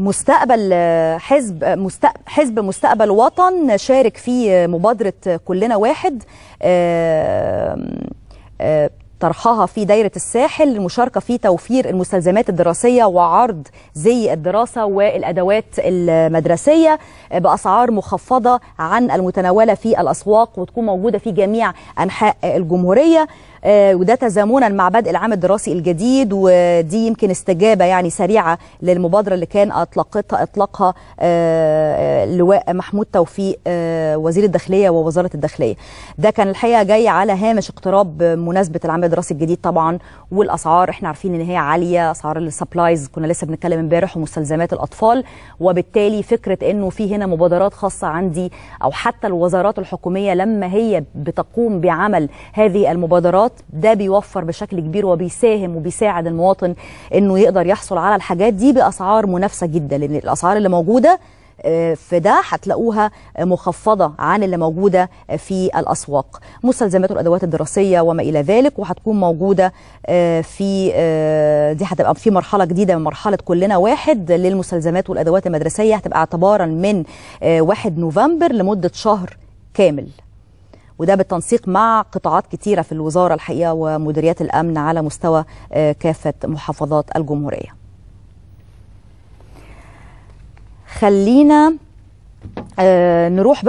مستقبل حزب مستقبل حزب مستقبل وطن شارك في مبادره كلنا واحد طرحها في دايرة الساحل للمشاركة في توفير المستلزمات الدراسية وعرض زي الدراسة والأدوات المدرسية بأسعار مخفضة عن المتناولة في الأسواق وتكون موجودة في جميع أنحاء الجمهورية آه، وده تزامنا مع بدء العام الدراسي الجديد ودي يمكن استجابة يعني سريعة للمبادرة اللي كان أطلقتها أطلقها آه، اللواء محمود توفيق آه، وزير الداخليه ووزاره الداخليه ده كان الحقيقه جاي على هامش اقتراب مناسبه العام الدراسي الجديد طبعا والاسعار احنا عارفين ان هي عاليه اسعار السبلايز كنا لسه بنتكلم امبارح ومستلزمات الاطفال وبالتالي فكره انه في هنا مبادرات خاصه عندي او حتى الوزارات الحكوميه لما هي بتقوم بعمل هذه المبادرات ده بيوفر بشكل كبير وبيساهم وبيساعد المواطن انه يقدر يحصل على الحاجات دي باسعار منافسه جدا لان الاسعار اللي موجوده في ده هتلاقوها مخفضة عن اللي موجودة في الأسواق مستلزمات الأدوات الدراسية وما إلى ذلك وهتكون موجودة آه، في آه، دي هتبقى في مرحلة جديدة من مرحلة كلنا واحد للمستلزمات والأدوات المدرسية هتبقى اعتبارا من 1 آه، نوفمبر لمدة شهر كامل وده بالتنسيق مع قطاعات كتيرة في الوزارة الحقيقة ومديريات الأمن على مستوى كافة محافظات الجمهورية خلينا آه، نروح بقى